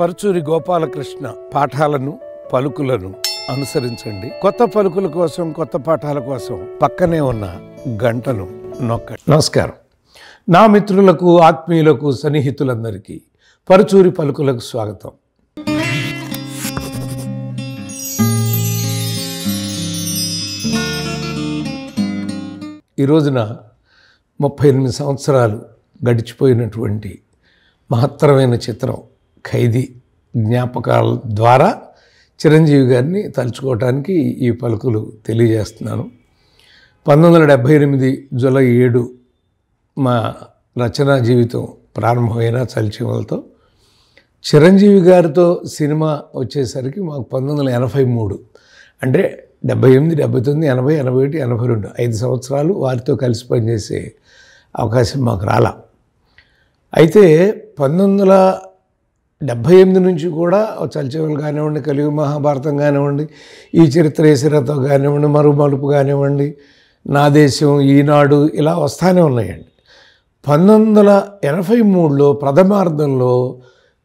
పరుచూరి గోపాలకృష్ణ పాఠాలను పలుకులను అనుసరించండి కొత్త పలుకుల కోసం కొత్త పాఠాల కోసం పక్కనే ఉన్న గంటను నొక్క నమస్కారం నా మిత్రులకు ఆత్మీయులకు సన్నిహితులందరికీ పరుచూరి పలుకులకు స్వాగతం ఈ రోజున ముప్పై ఎనిమిది సంవత్సరాలు గడిచిపోయినటువంటి మహత్తరమైన చిత్రం ఖైదీ జ్ఞాపకాల ద్వారా చిరంజీవి గారిని తలుచుకోవటానికి ఈ పలుకులు తెలియజేస్తున్నాను పంతొమ్మిది వందల డెబ్భై ఎనిమిది జూలై ఏడు మా రచనా జీవితం ప్రారంభమైన చలిచీమలతో చిరంజీవి గారితో సినిమా వచ్చేసరికి మాకు పంతొమ్మిది వందల ఎనభై మూడు అంటే డెబ్బై ఎనిమిది డెబ్బై తొమ్మిది ఎనభై ఎనభై ఒకటి ఎనభై రెండు ఐదు సంవత్సరాలు వారితో కలిసి పనిచేసే అవకాశం మాకు రాలా అయితే పంతొమ్మిది వందల డెబ్భై ఎనిమిది నుంచి కూడా చలిచవలు కానివ్వండి కలిగి మహాభారతం కానివ్వండి ఈ చరిత్ర ఏసిరతో కానివ్వండి మలుపు కానివ్వండి నా దేశం ఈనాడు ఇలా వస్తానే ఉన్నాయండి పంతొమ్మిది వందల ఎనభై మూడులో ప్రథమార్థంలో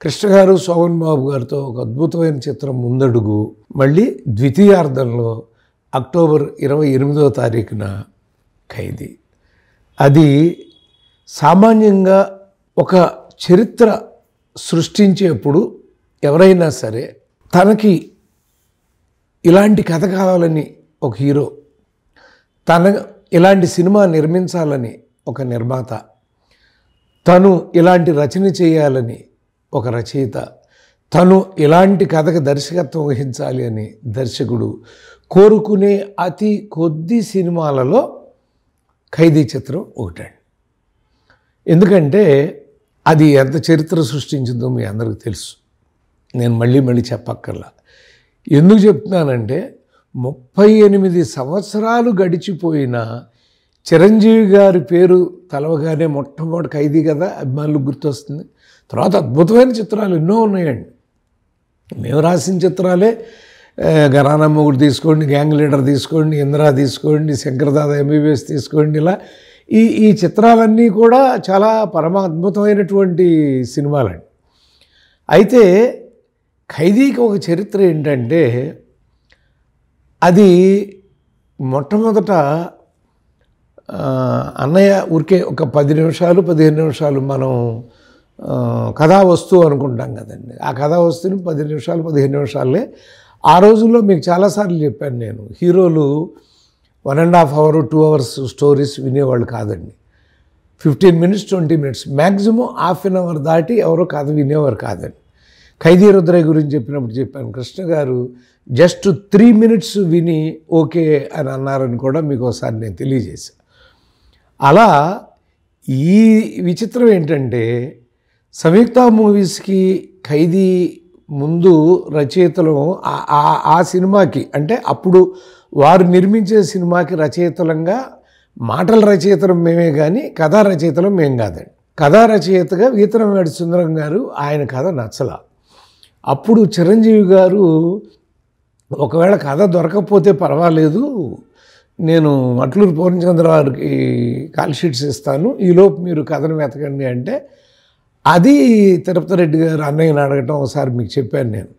కృష్ణ గారు శోభన్ బాబు గారితో ఒక అద్భుతమైన చిత్రం ముందడుగు మళ్ళీ ద్వితీయార్థంలో అక్టోబర్ ఇరవై ఎనిమిదో తారీఖున ఖైదీ అది సామాన్యంగా ఒక చరిత్ర సృష్టించేప్పుడు ఎవరైనా సరే తనకి ఇలాంటి కథ కావాలని ఒక హీరో తన ఇలాంటి సినిమా నిర్మించాలని ఒక నిర్మాత తను ఇలాంటి రచన చేయాలని ఒక రచయిత తను ఇలాంటి కథకు దర్శకత్వం వహించాలి అని దర్శకుడు కోరుకునే అతి కొద్ది సినిమాలలో ఖైదీ చిత్రం ఒకటండి ఎందుకంటే అది ఎంత చరిత్ర సృష్టించిందో మీ అందరికీ తెలుసు నేను మళ్ళీ మళ్ళీ చెప్పక్కర్లా ఎందుకు చెప్తున్నానంటే ముప్పై ఎనిమిది సంవత్సరాలు గడిచిపోయినా చిరంజీవి గారి పేరు తలవగానే మొట్టమొదటి ఖైదీ కదా అభిమానులకు గుర్తొస్తుంది తర్వాత అద్భుతమైన చిత్రాలు ఎన్నో ఉన్నాయండి మేము రాసిన చిత్రాలే గరానమ్మ ఒకటి తీసుకోండి గ్యాంగ్ లీడర్ తీసుకోండి ఇందిరా తీసుకోండి శంకరదాద ఎంబీబీఎస్ తీసుకోండి ఇలా ఈ ఈ చిత్రాలన్నీ కూడా చాలా పరమ అద్భుతమైనటువంటి సినిమాలండి అయితే ఖైదీకి ఒక చరిత్ర ఏంటంటే అది మొట్టమొదట అన్నయ్య ఊరికే ఒక పది నిమిషాలు పదిహేను నిమిషాలు మనం కథా వస్తువు అనుకుంటాం కదండి ఆ కథా వస్తువుని పది నిమిషాలు పదిహేను నిమిషాలే ఆ రోజుల్లో మీకు చాలాసార్లు చెప్పాను నేను హీరోలు one and half hour two hours stories వినేవాళ్ళు కాదండి fifteen minutes twenty minutes maximum half an hour దాటి ఎవరో కాదు వినేవారు కాదండి ఖైదీ రుద్రయ్య గురించి చెప్పినప్పుడు చెప్పాను కృష్ణ గారు జస్ట్ త్రీ మినిట్స్ విని ఓకే అని అన్నారని కూడా మీకు ఒకసారి నేను తెలియజేశా అలా ఈ విచిత్రం ఏంటంటే సంయుక్త మూవీస్కి ఖైదీ ముందు రచయితలు ఆ సినిమాకి అంటే అప్పుడు వారు నిర్మించే సినిమాకి రచయితలంగా మాటల రచయితలు మేమే కానీ కథా రచయితలు మేం కాదండి కథా రచయితగా వీతనమేడి సుందరం గారు ఆయన కథ నచ్చల అప్పుడు చిరంజీవి గారు ఒకవేళ కథ దొరకకపోతే పర్వాలేదు నేను అట్లూరు పూర్ణచంద్ర గారికి కాల్ షీట్స్ ఇస్తాను ఈలోపు మీరు కథను వెతకండి అంటే అది తిరుపతి రెడ్డి గారు అన్నయ్యని అడగటం ఒకసారి మీకు చెప్పాను నేను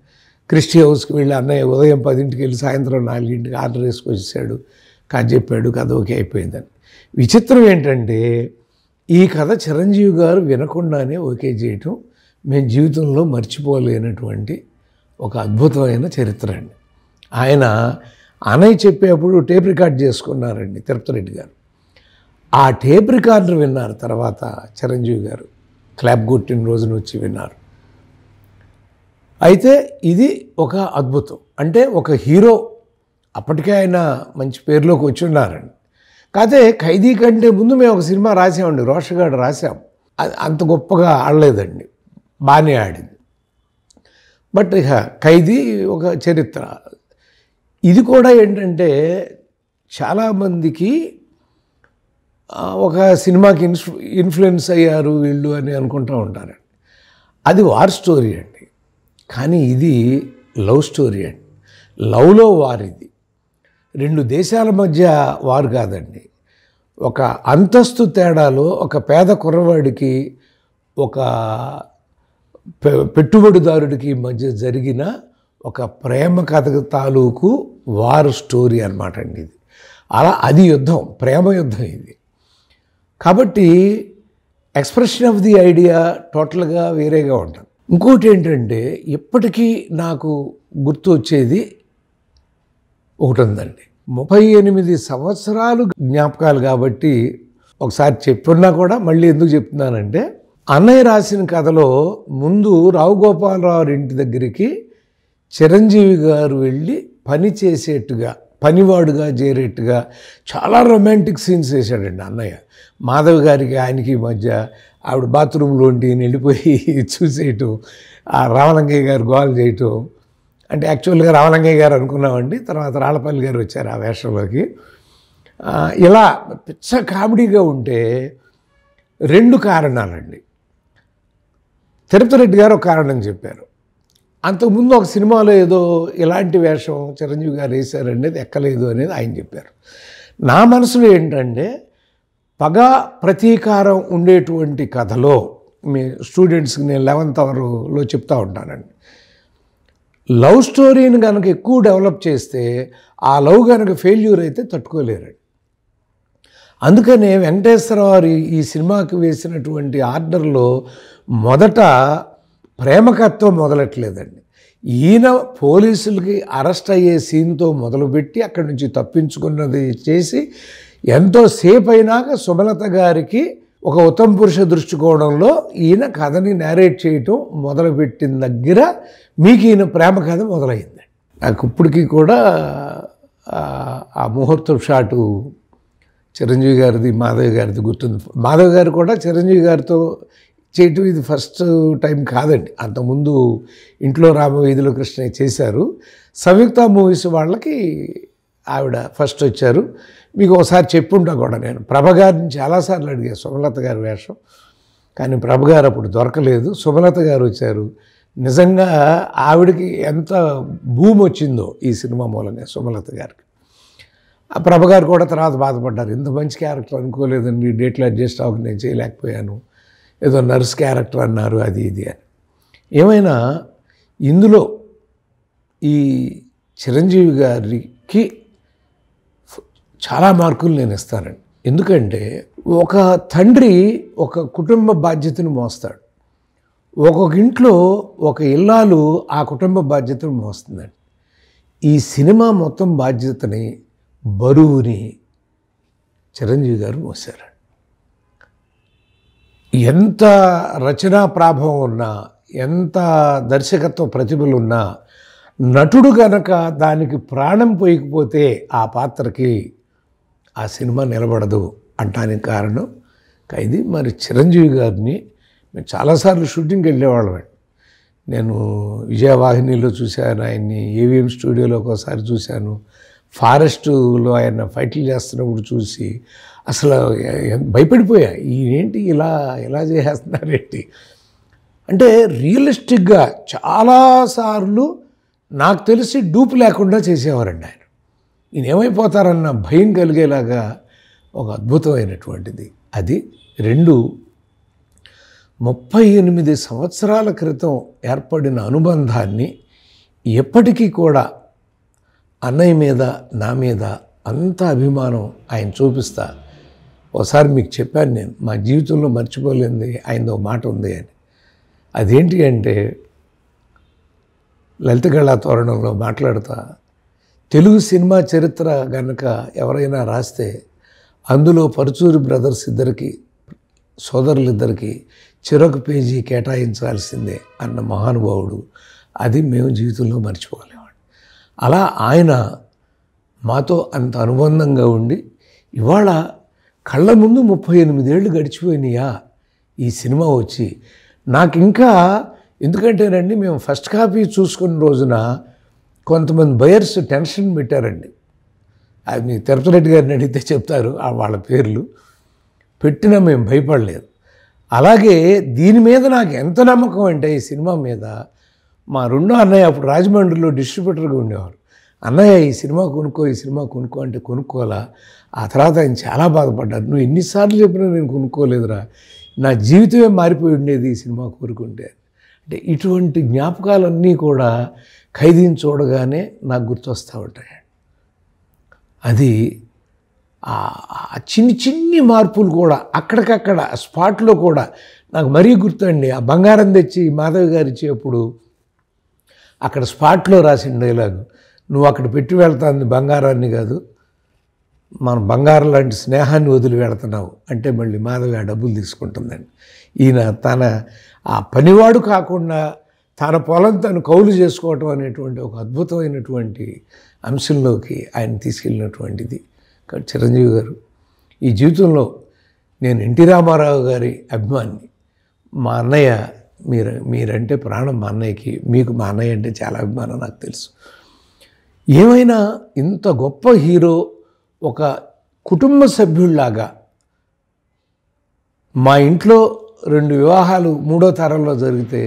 క్రిస్టి హౌస్కి వెళ్ళి అన్నయ్య ఉదయం పదింటికి వెళ్ళి సాయంత్రం నాలుగింటికి ఆర్డర్ వేసుకొచ్చేసాడు కాదు చెప్పాడు కథ ఓకే అయిపోయిందని విచిత్రం ఏంటంటే ఈ కథ చిరంజీవి గారు వినకుండానే ఓకే చేయటం మేము జీవితంలో మర్చిపోలేనటువంటి ఒక అద్భుతమైన చరిత్ర అండి ఆయన అనయ్య చెప్పేప్పుడు టేప్ రికార్డ్ చేసుకున్నారండి తిరుపతిరెడ్డి గారు ఆ టేప్ రికార్డు విన్నారు తర్వాత చిరంజీవి గారు క్లాబ్ కొట్టిన రోజున వచ్చి విన్నారు అయితే ఇది ఒక అద్భుతం అంటే ఒక హీరో అప్పటికే ఆయన మంచి పేరులోకి వచ్చి ఉన్నారండి కాకపోతే ఖైదీ కంటే ముందు మేము ఒక సినిమా రాసామండి రోషగాడు రాసాం అంత గొప్పగా ఆడలేదండి బాగానే ఆడింది బట్ ఇక ఖైదీ ఒక చరిత్ర ఇది కూడా ఏంటంటే చాలామందికి ఒక సినిమాకి ఇన్ఫ్లుయెన్స్ అయ్యారు వీళ్ళు అని అనుకుంటూ ఉంటారండి అది వార్ స్టోరీ అండి కానీ ఇది లవ్ స్టోరీ అండి లవ్లో వారిది రెండు దేశాల మధ్య వారు కాదండి ఒక అంతస్తు తేడాలో ఒక పేద కుర్రవాడికి ఒక పెట్టుబడిదారుడికి మధ్య జరిగిన ఒక ప్రేమ కథ తాలూకు వారు స్టోరీ అనమాట అండి ఇది అలా అది యుద్ధం ప్రేమ యుద్ధం ఇది కాబట్టి ఎక్స్ప్రెషన్ ఆఫ్ ది ఐడియా టోటల్గా వేరేగా ఉంటుంది ఇంకోటి ఏంటంటే ఇప్పటికీ నాకు గుర్తు వచ్చేది ఒకటి ఉందండి ముప్పై ఎనిమిది సంవత్సరాలు జ్ఞాపకాలు కాబట్టి ఒకసారి చెప్పున్నా కూడా మళ్ళీ ఎందుకు చెప్తున్నానంటే అన్నయ్య రాసిన కథలో ముందు రావు గోపాలరావు ఇంటి దగ్గరికి చిరంజీవి గారు వెళ్ళి పని చేసేట్టుగా పనివాడుగా చేరేట్టుగా చాలా రొమాంటిక్ సీన్స్ వేశాడండి అన్నయ్య మాధవ్ గారికి ఆయనకి మధ్య ఆవిడ బాత్రూంలో ఉండి వెళ్ళిపోయి చూసేయటం ఆ రావలంగయ్య గారు గోల్ చేయటం అంటే యాక్చువల్గా రావలంగయ్య గారు అనుకున్నామండి తర్వాత రాళ్ళపల్లి గారు వచ్చారు ఆ వేషంలోకి ఇలా పిచ్చ కామెడీగా ఉంటే రెండు కారణాలండి తిరుపతి రెడ్డి గారు ఒక కారణం చెప్పారు అంతకుముందు ఒక సినిమాలో ఏదో ఇలాంటి వేషం చిరంజీవి గారు వేశారు అనేది ఎక్కలేదు అనేది ఆయన చెప్పారు నా మనసులో ఏంటంటే పగ ప్రతీకారం ఉండేటువంటి కథలో మీ స్టూడెంట్స్కి నేను లెవెన్త్ అవర్లో చెప్తూ ఉంటానండి లవ్ స్టోరీని కనుక ఎక్కువ డెవలప్ చేస్తే ఆ లవ్ కనుక ఫెయిల్యూర్ అయితే తట్టుకోలేరండి అందుకనే వెంకటేశ్వర వారి ఈ సినిమాకి వేసినటువంటి ఆర్డర్లో మొదట ప్రేమకత్వం మొదలట్లేదండి ఈయన పోలీసులకి అరెస్ట్ అయ్యే సీన్తో మొదలుపెట్టి అక్కడి నుంచి తప్పించుకున్నది చేసి ఎంతోసేపు అయినాక సుమలత గారికి ఒక ఉత్తమ పురుష దృష్టికోణంలో ఈయన కథని నేరేట్ చేయటం మొదలుపెట్టిన దగ్గర మీకు ఈయన ప్రేమ కథ మొదలైంది నాకు ఇప్పటికీ కూడా ఆ ముహూర్తం షాటు చిరంజీవి గారిది మాధవ్ గారిది గుర్తుంది మాధవ్ గారు కూడా చిరంజీవి గారితో చేయటం ఇది ఫస్ట్ టైం కాదండి అంతకుముందు ఇంట్లో రామవీధిలో కృష్ణయ్య చేశారు సంయుక్త మూవీస్ వాళ్ళకి ఆవిడ ఫస్ట్ వచ్చారు మీకు ఒకసారి చెప్పుంటా కూడా నేను ప్రభ గారిని చాలాసార్లు అడిగాను సుమలత గారి వేషం కానీ ప్రభగారు అప్పుడు దొరకలేదు సుమలత గారు వచ్చారు నిజంగా ఆవిడకి ఎంత భూమి వచ్చిందో ఈ సినిమా మూలంగా సుమలత గారికి ఆ ప్రభగారు కూడా తర్వాత బాధపడ్డారు ఇంత మంచి క్యారెక్టర్ అనుకోలేదండి డేట్లు అడ్జస్ట్ అవ్వక నేను చేయలేకపోయాను ఏదో నర్స్ క్యారెక్టర్ అన్నారు అది ఇది అని ఏమైనా ఇందులో ఈ చిరంజీవి గారికి చాలా మార్కులు నేను ఇస్తానండి ఎందుకంటే ఒక తండ్రి ఒక కుటుంబ బాధ్యతను మోస్తాడు ఒక్కొక్క ఇంట్లో ఒక ఇల్లాలు ఆ కుటుంబ బాధ్యతను మోస్తుందండి ఈ సినిమా మొత్తం బాధ్యతని బరువుని చిరంజీవి గారు మోసారండి ఎంత రచనా ప్రాభవం ఉన్నా ఎంత దర్శకత్వ ప్రతిభలు ఉన్నా నటుడు గనక దానికి ప్రాణం పోయకపోతే ఆ పాత్రకి ఆ సినిమా నిలబడదు అంటానికి కారణం ఇది మరి చిరంజీవి గారిని మేము చాలాసార్లు షూటింగ్కి వెళ్ళేవాళ్ళమే నేను విజయవాహినిలో చూశాను ఆయన్ని ఏవిఎం స్టూడియోలో ఒకసారి చూశాను ఫారెస్ట్లో ఆయన ఫైట్లు చేస్తున్నప్పుడు చూసి అసలు భయపడిపోయా ఏంటి ఇలా ఇలా చేసేస్తున్నారేంటి అంటే రియలిస్టిక్గా చాలాసార్లు నాకు తెలిసి డూప్ లేకుండా చేసేవారండి ఆయన ఈయన ఏమైపోతారన్న భయం కలిగేలాగా ఒక అద్భుతమైనటువంటిది అది రెండు ముప్పై ఎనిమిది సంవత్సరాల క్రితం ఏర్పడిన అనుబంధాన్ని ఎప్పటికీ కూడా అన్నయ్య మీద నా మీద అంత అభిమానం ఆయన చూపిస్తారు ఒకసారి మీకు చెప్పాను నేను మా జీవితంలో మర్చిపోలేనిది ఆయన ఒక మాట ఉంది అని అదేంటి అంటే లలిత కళా తోరణంలో మాట్లాడుతా తెలుగు సినిమా చరిత్ర గనక ఎవరైనా రాస్తే అందులో పరుచూరి బ్రదర్స్ ఇద్దరికి సోదరులిద్దరికి చిరొక పేజీ కేటాయించాల్సిందే అన్న మహానుభావుడు అది మేము జీవితంలో మర్చిపోలేమండి అలా ఆయన మాతో అంత అనుబంధంగా ఉండి ఇవాళ కళ్ళ ముందు ముప్పై ఎనిమిదేళ్ళు గడిచిపోయినాయా ఈ సినిమా వచ్చి నాకు ఇంకా ఎందుకంటేనండి మేము ఫస్ట్ కాపీ చూసుకున్న రోజున కొంతమంది బయర్స్ టెన్షన్ పెట్టారండి అది మీ తిరుపతిరెడ్డి గారిని అడిగితే చెప్తారు వాళ్ళ పేర్లు పెట్టినా మేము భయపడలేదు అలాగే దీని మీద నాకు ఎంత నమ్మకం అంటే ఈ సినిమా మీద మా రెండో అన్నయ్య అప్పుడు రాజమండ్రిలో డిస్ట్రిబ్యూటర్గా ఉండేవారు అన్నయ్య ఈ సినిమా కొనుక్కో ఈ సినిమా కొనుక్కో అంటే కొనుక్కోవాలా ఆ తర్వాత ఆయన చాలా బాధపడ్డారు నువ్వు ఎన్నిసార్లు చెప్పినా నేను కొనుక్కోలేదురా నా జీవితమే మారిపోయి ఉండేది ఈ సినిమా కోరుకుంటే అంటే ఇటువంటి జ్ఞాపకాలన్నీ కూడా ఖైదీని చూడగానే నాకు గుర్తొస్తూ ఉంటాయి అది ఆ చిన్ని చిన్ని మార్పులు కూడా అక్కడికక్కడ స్పాట్లో కూడా నాకు మరీ గుర్తండి ఆ బంగారం తెచ్చి మాధవి గారి ఇచ్చేప్పుడు అక్కడ స్పాట్లో రాసిన డైలాగు నువ్వు అక్కడ పెట్టి వెళ్తాంది బంగారాన్ని కాదు మన బంగారం లాంటి స్నేహాన్ని వదిలి వెళుతున్నావు అంటే మళ్ళీ మాధవి ఆ డబ్బులు తీసుకుంటుందండి ఈయన తన ఆ పనివాడు కాకుండా తన పొలం తను కౌలు చేసుకోవటం అనేటువంటి ఒక అద్భుతమైనటువంటి అంశంలోకి ఆయన తీసుకెళ్ళినటువంటిది చిరంజీవి గారు ఈ జీవితంలో నేను ఎన్టీ రామారావు గారి అభిమాని మా అన్నయ్య మీరు మీరంటే ప్రాణం మా అన్నయ్యకి మీకు మా అన్నయ్య అంటే చాలా అభిమానం నాకు తెలుసు ఏమైనా ఇంత గొప్ప హీరో ఒక కుటుంబ సభ్యుల్లాగా మా ఇంట్లో రెండు వివాహాలు మూడో తరంలో జరిగితే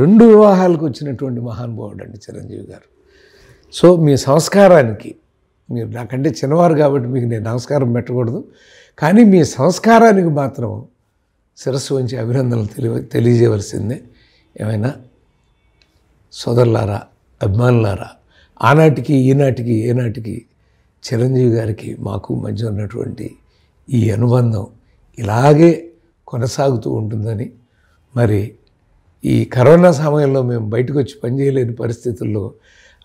రెండు వివాహాలకు వచ్చినటువంటి మహానుభావుడు అండి చిరంజీవి గారు సో మీ సంస్కారానికి మీరు నాకంటే చిన్నవారు కాబట్టి మీకు నేను నమస్కారం పెట్టకూడదు కానీ మీ సంస్కారానికి మాత్రం శిరస్సు వంచి అభినందనలు తెలియ తెలియజేయవలసిందే ఏమైనా సోదరులారా అభిమానులారా ఆనాటికి ఈనాటికి ఏనాటికి చిరంజీవి గారికి మాకు మధ్య ఉన్నటువంటి ఈ అనుబంధం ఇలాగే కొనసాగుతూ ఉంటుందని మరి ఈ కరోనా సమయంలో మేము బయటకు వచ్చి పనిచేయలేని పరిస్థితుల్లో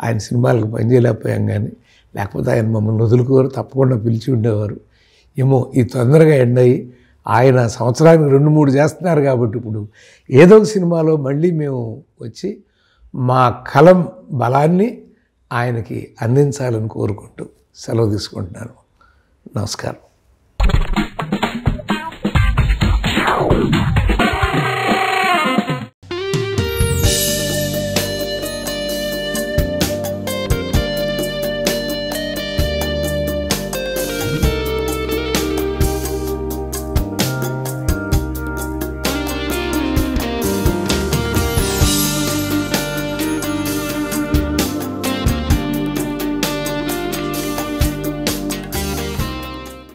ఆయన సినిమాలకు పనిచేయలేకపోయాం కానీ లేకపోతే ఆయన మమ్మల్ని వదులుకోరు తప్పకుండా పిలిచి ఉండేవారు ఏమో ఈ తొందరగా ఎండ్ అయ్యి ఆయన సంవత్సరానికి రెండు మూడు చేస్తున్నారు కాబట్టి ఇప్పుడు ఏదో ఒక సినిమాలో మళ్ళీ మేము వచ్చి మా కలం బలాన్ని ఆయనకి అందించాలని కోరుకుంటూ సెలవు తీసుకుంటున్నాను నమస్కారం